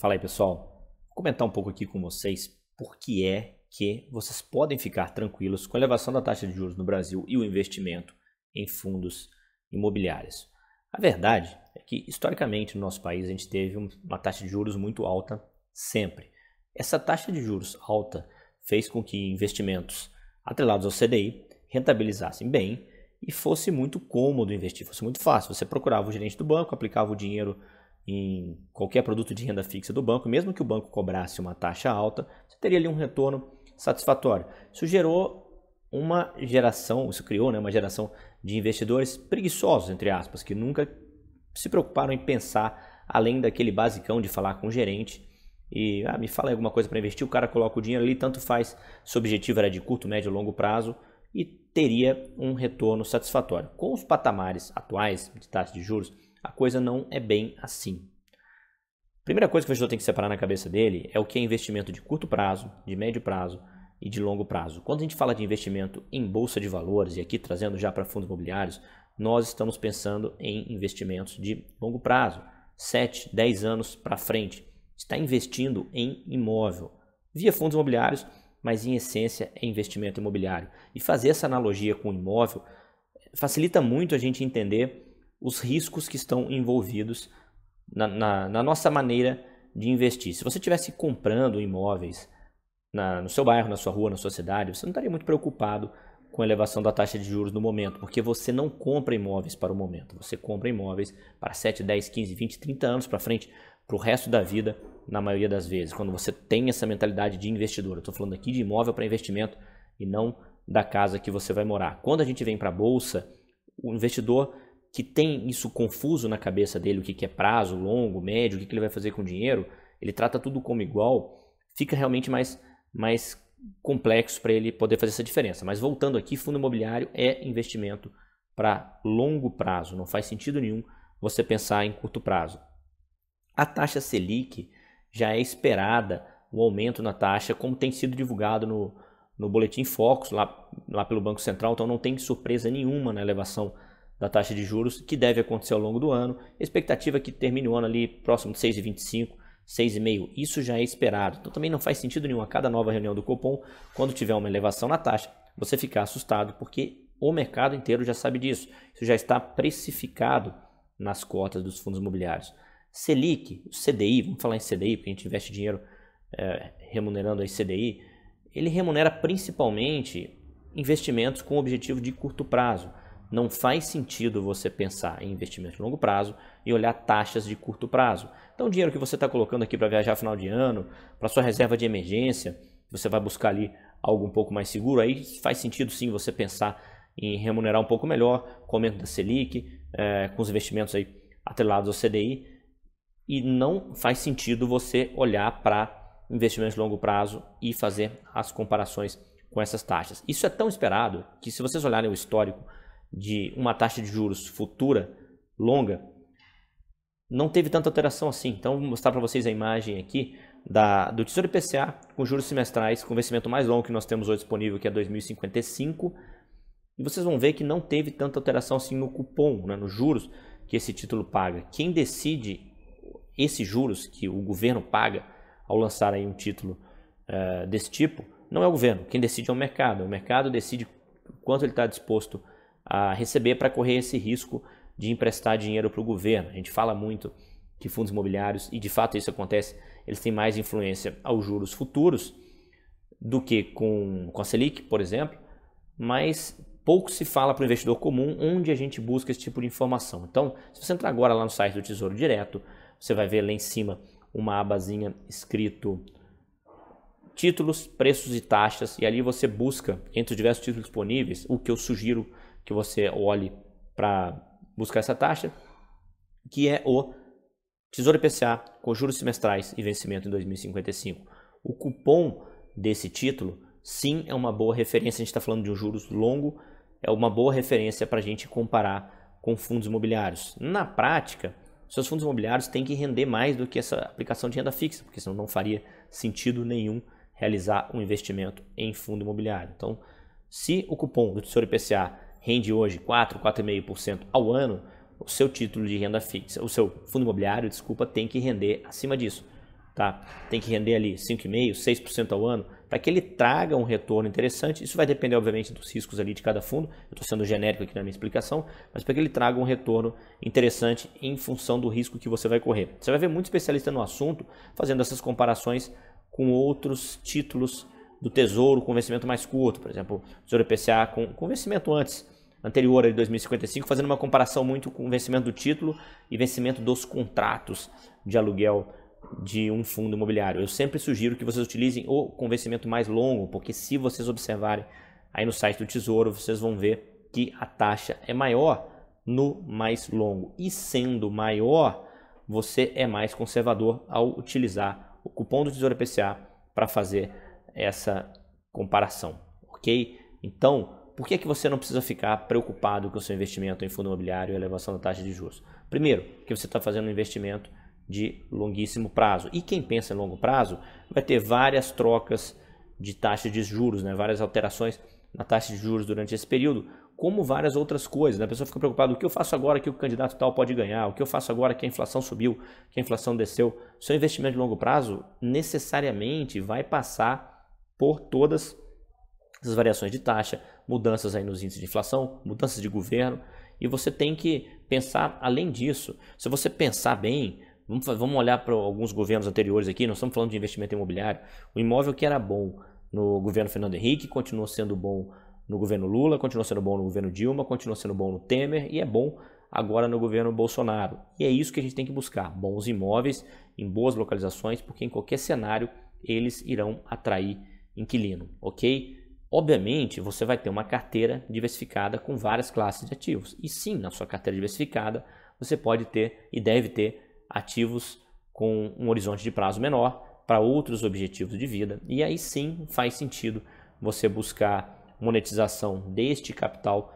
Fala aí, pessoal. Vou comentar um pouco aqui com vocês por que é que vocês podem ficar tranquilos com a elevação da taxa de juros no Brasil e o investimento em fundos imobiliários. A verdade é que, historicamente, no nosso país, a gente teve uma taxa de juros muito alta sempre. Essa taxa de juros alta fez com que investimentos atrelados ao CDI rentabilizassem bem e fosse muito cômodo investir, fosse muito fácil. Você procurava o gerente do banco, aplicava o dinheiro em qualquer produto de renda fixa do banco, mesmo que o banco cobrasse uma taxa alta, você teria ali um retorno satisfatório. Isso gerou uma geração, isso criou né, uma geração de investidores preguiçosos, entre aspas, que nunca se preocuparam em pensar além daquele basicão de falar com o gerente e ah, me fala alguma coisa para investir, o cara coloca o dinheiro ali, tanto faz se o objetivo era de curto, médio, longo prazo e teria um retorno satisfatório. Com os patamares atuais de taxa de juros, a coisa não é bem assim. Primeira coisa que o investidor tem que separar na cabeça dele é o que é investimento de curto prazo, de médio prazo e de longo prazo. Quando a gente fala de investimento em bolsa de valores, e aqui trazendo já para fundos imobiliários, nós estamos pensando em investimentos de longo prazo, 7, 10 anos para frente. Está investindo em imóvel, via fundos imobiliários, mas em essência é investimento imobiliário. E fazer essa analogia com o imóvel facilita muito a gente entender os riscos que estão envolvidos na, na, na nossa maneira de investir. Se você estivesse comprando imóveis na, no seu bairro, na sua rua, na sua cidade, você não estaria muito preocupado com a elevação da taxa de juros no momento, porque você não compra imóveis para o momento, você compra imóveis para 7, 10, 15, 20, 30 anos para frente, para o resto da vida, na maioria das vezes, quando você tem essa mentalidade de investidor. Estou falando aqui de imóvel para investimento e não da casa que você vai morar. Quando a gente vem para a bolsa, o investidor que tem isso confuso na cabeça dele, o que, que é prazo, longo, médio, o que, que ele vai fazer com o dinheiro, ele trata tudo como igual, fica realmente mais, mais complexo para ele poder fazer essa diferença. Mas voltando aqui, fundo imobiliário é investimento para longo prazo, não faz sentido nenhum você pensar em curto prazo. A taxa Selic já é esperada o um aumento na taxa, como tem sido divulgado no, no Boletim Focus, lá, lá pelo Banco Central, então não tem surpresa nenhuma na elevação da taxa de juros, que deve acontecer ao longo do ano. Expectativa que termine o ano ali próximo de 6,25, 6,5. Isso já é esperado. Então também não faz sentido nenhum a cada nova reunião do Copom, quando tiver uma elevação na taxa, você ficar assustado, porque o mercado inteiro já sabe disso. Isso já está precificado nas cotas dos fundos imobiliários. Selic, CDI, vamos falar em CDI, porque a gente investe dinheiro é, remunerando aí CDI, ele remunera principalmente investimentos com objetivo de curto prazo. Não faz sentido você pensar em investimento de longo prazo e olhar taxas de curto prazo. Então, o dinheiro que você está colocando aqui para viajar final de ano, para sua reserva de emergência, você vai buscar ali algo um pouco mais seguro, aí faz sentido sim você pensar em remunerar um pouco melhor com o aumento da Selic, é, com os investimentos aí atrelados ao CDI. E não faz sentido você olhar para investimentos de longo prazo e fazer as comparações com essas taxas. Isso é tão esperado que, se vocês olharem o histórico de uma taxa de juros futura longa, não teve tanta alteração assim. Então, vou mostrar para vocês a imagem aqui da, do Tesouro IPCA com juros semestrais, com vencimento mais longo que nós temos hoje disponível, que é 2055. E vocês vão ver que não teve tanta alteração assim no cupom, né, nos juros que esse título paga. Quem decide esses juros que o governo paga ao lançar aí um título uh, desse tipo não é o governo. Quem decide é o mercado. O mercado decide quanto ele está disposto a a receber para correr esse risco de emprestar dinheiro para o governo. A gente fala muito que fundos imobiliários, e de fato isso acontece, eles têm mais influência aos juros futuros do que com, com a Selic, por exemplo, mas pouco se fala para o investidor comum onde a gente busca esse tipo de informação. Então, se você entrar agora lá no site do Tesouro Direto, você vai ver lá em cima uma abazinha escrito títulos, preços e taxas, e ali você busca, entre os diversos títulos disponíveis, o que eu sugiro que você olhe para buscar essa taxa, que é o Tesouro IPCA com juros semestrais e vencimento em 2055. O cupom desse título, sim, é uma boa referência. A gente está falando de um juros longo, é uma boa referência para a gente comparar com fundos imobiliários. Na prática, seus fundos imobiliários têm que render mais do que essa aplicação de renda fixa, porque senão não faria sentido nenhum realizar um investimento em fundo imobiliário. Então, se o cupom do Tesouro IPCA rende hoje 4, 4,5% ao ano, o seu título de renda fixa, o seu fundo imobiliário, desculpa, tem que render acima disso. Tá? Tem que render ali 5,5%, 6% ao ano, para que ele traga um retorno interessante. Isso vai depender, obviamente, dos riscos ali de cada fundo. Eu estou sendo genérico aqui na minha explicação, mas para que ele traga um retorno interessante em função do risco que você vai correr. Você vai ver muito especialista no assunto fazendo essas comparações com outros títulos do Tesouro com vencimento mais curto, por exemplo, o Tesouro IPCA com, com vencimento antes, anterior a 2055, fazendo uma comparação muito com o vencimento do título e vencimento dos contratos de aluguel de um fundo imobiliário. Eu sempre sugiro que vocês utilizem o vencimento mais longo, porque se vocês observarem aí no site do Tesouro, vocês vão ver que a taxa é maior no mais longo. E sendo maior, você é mais conservador ao utilizar o cupom do Tesouro IPCA para fazer essa comparação, ok? Então, por que, é que você não precisa ficar preocupado com o seu investimento em fundo imobiliário e elevação da taxa de juros? Primeiro, que você está fazendo um investimento de longuíssimo prazo. E quem pensa em longo prazo vai ter várias trocas de taxa de juros, né? várias alterações na taxa de juros durante esse período, como várias outras coisas. Né? A pessoa fica preocupada: o que eu faço agora que o candidato tal pode ganhar? O que eu faço agora que a inflação subiu, que a inflação desceu? Seu investimento de longo prazo necessariamente vai passar por todas as variações de taxa, mudanças aí nos índices de inflação, mudanças de governo, e você tem que pensar além disso. Se você pensar bem, vamos, vamos olhar para alguns governos anteriores aqui, nós estamos falando de investimento imobiliário, o imóvel que era bom no governo Fernando Henrique continuou sendo bom no governo Lula, continuou sendo bom no governo Dilma, continuou sendo bom no Temer e é bom agora no governo Bolsonaro. E é isso que a gente tem que buscar: bons imóveis em boas localizações, porque em qualquer cenário eles irão atrair inquilino, ok? Obviamente, você vai ter uma carteira diversificada com várias classes de ativos. E sim, na sua carteira diversificada, você pode ter e deve ter ativos com um horizonte de prazo menor para outros objetivos de vida. E aí sim faz sentido você buscar monetização deste capital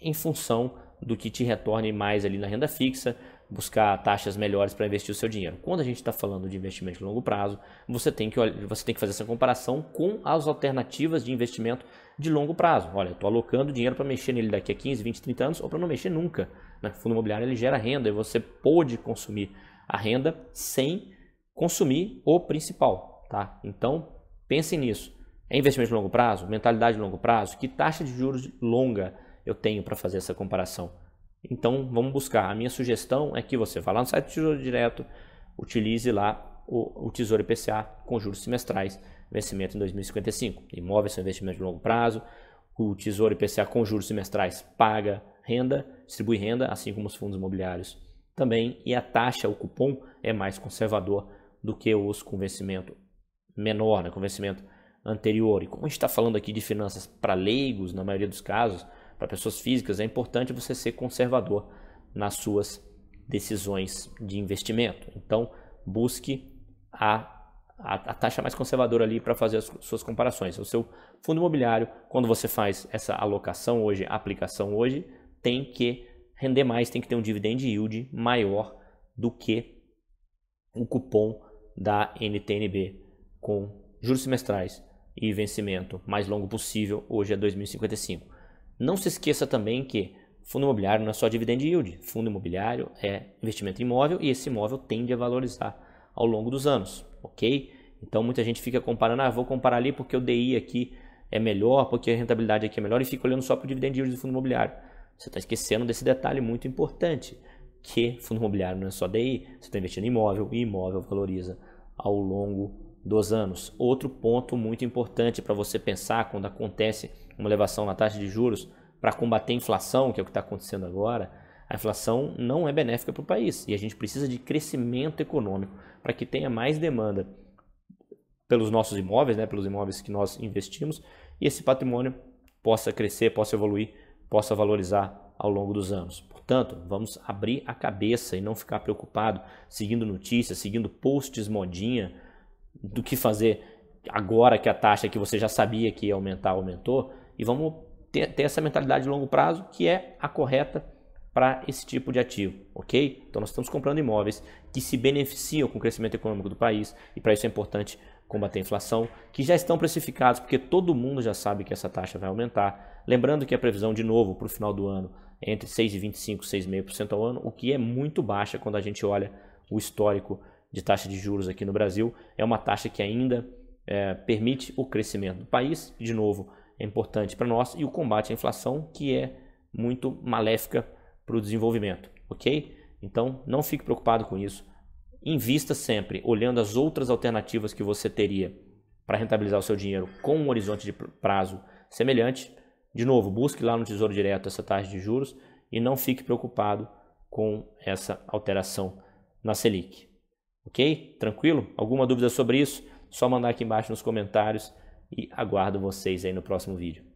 em função do que te retorne mais ali na renda fixa, buscar taxas melhores para investir o seu dinheiro. Quando a gente está falando de investimento de longo prazo, você tem, que, você tem que fazer essa comparação com as alternativas de investimento de longo prazo. Olha, estou alocando dinheiro para mexer nele daqui a 15, 20, 30 anos ou para não mexer nunca. Né? Fundo imobiliário ele gera renda e você pode consumir a renda sem consumir o principal. Tá? Então, pense nisso. É investimento de longo prazo? Mentalidade de longo prazo? Que taxa de juros longa eu tenho para fazer essa comparação? Então vamos buscar. A minha sugestão é que você vá lá no site do Tesouro Direto, utilize lá o, o Tesouro IPCA com juros semestrais, vencimento em 2055. Imóveis são investimentos de longo prazo. O Tesouro IPCA com juros semestrais paga renda, distribui renda, assim como os fundos imobiliários também. E a taxa, o cupom, é mais conservador do que os com vencimento menor, né, com vencimento anterior. E como a gente está falando aqui de finanças para leigos, na maioria dos casos, para pessoas físicas, é importante você ser conservador nas suas decisões de investimento. Então, busque a, a, a taxa mais conservadora ali para fazer as suas comparações. O seu fundo imobiliário, quando você faz essa alocação hoje, aplicação hoje, tem que render mais, tem que ter um dividend yield maior do que o cupom da NTNB com juros semestrais e vencimento mais longo possível, hoje é 2055. Não se esqueça também que fundo imobiliário não é só dividend yield, fundo imobiliário é investimento em imóvel e esse imóvel tende a valorizar ao longo dos anos, ok? Então muita gente fica comparando, ah, vou comparar ali porque o DI aqui é melhor, porque a rentabilidade aqui é melhor e fica olhando só para o dividend yield do fundo imobiliário. Você está esquecendo desse detalhe muito importante, que fundo imobiliário não é só DI, você está investindo em imóvel e imóvel valoriza ao longo dos anos. Outro ponto muito importante para você pensar quando acontece uma elevação na taxa de juros para combater a inflação, que é o que está acontecendo agora, a inflação não é benéfica para o país e a gente precisa de crescimento econômico para que tenha mais demanda pelos nossos imóveis, né, pelos imóveis que nós investimos e esse patrimônio possa crescer, possa evoluir, possa valorizar ao longo dos anos. Portanto, vamos abrir a cabeça e não ficar preocupado seguindo notícias, seguindo posts modinha do que fazer agora que a taxa que você já sabia que ia aumentar aumentou e vamos ter, ter essa mentalidade de longo prazo que é a correta para esse tipo de ativo, ok? Então nós estamos comprando imóveis que se beneficiam com o crescimento econômico do país e para isso é importante combater a inflação, que já estão precificados porque todo mundo já sabe que essa taxa vai aumentar. Lembrando que a previsão de novo para o final do ano é entre 6,25 e 6,5% ao ano, o que é muito baixa quando a gente olha o histórico de taxa de juros aqui no Brasil. É uma taxa que ainda é, permite o crescimento do país, de novo, é importante para nós, e o combate à inflação, que é muito maléfica para o desenvolvimento, ok? Então, não fique preocupado com isso. Invista sempre olhando as outras alternativas que você teria para rentabilizar o seu dinheiro com um horizonte de prazo semelhante. De novo, busque lá no Tesouro Direto essa taxa de juros e não fique preocupado com essa alteração na Selic. Ok? Tranquilo? Alguma dúvida sobre isso? Só mandar aqui embaixo nos comentários e aguardo vocês aí no próximo vídeo.